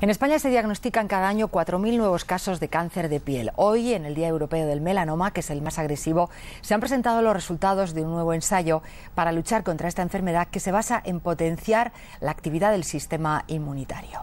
En España se diagnostican cada año 4.000 nuevos casos de cáncer de piel. Hoy, en el Día Europeo del Melanoma, que es el más agresivo, se han presentado los resultados de un nuevo ensayo para luchar contra esta enfermedad que se basa en potenciar la actividad del sistema inmunitario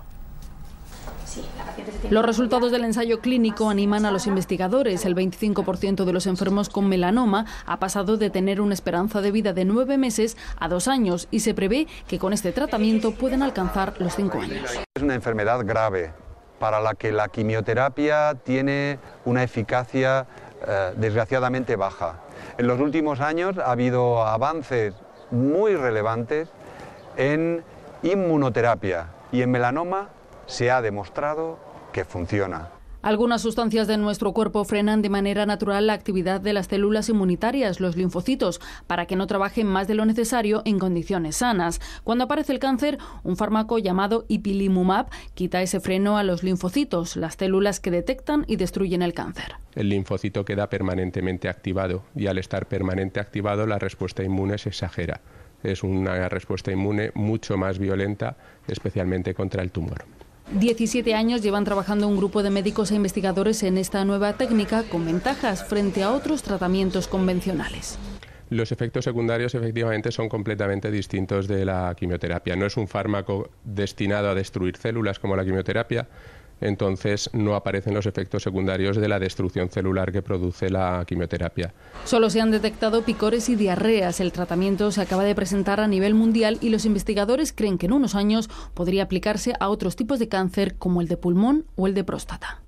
los resultados del ensayo clínico animan a los investigadores. El 25% de los enfermos con melanoma ha pasado de tener una esperanza de vida de nueve meses a dos años y se prevé que con este tratamiento pueden alcanzar los cinco años. Es una enfermedad grave para la que la quimioterapia tiene una eficacia eh, desgraciadamente baja. En los últimos años ha habido avances muy relevantes en inmunoterapia y en melanoma se ha demostrado que funciona. Algunas sustancias de nuestro cuerpo frenan de manera natural la actividad de las células inmunitarias, los linfocitos, para que no trabajen más de lo necesario en condiciones sanas. Cuando aparece el cáncer, un fármaco llamado ipilimumab quita ese freno a los linfocitos, las células que detectan y destruyen el cáncer. El linfocito queda permanentemente activado y al estar permanente activado la respuesta inmune se exagera. Es una respuesta inmune mucho más violenta, especialmente contra el tumor. 17 años llevan trabajando un grupo de médicos e investigadores en esta nueva técnica con ventajas frente a otros tratamientos convencionales. Los efectos secundarios efectivamente son completamente distintos de la quimioterapia. No es un fármaco destinado a destruir células como la quimioterapia, entonces no aparecen los efectos secundarios de la destrucción celular que produce la quimioterapia. Solo se han detectado picores y diarreas. El tratamiento se acaba de presentar a nivel mundial y los investigadores creen que en unos años podría aplicarse a otros tipos de cáncer como el de pulmón o el de próstata.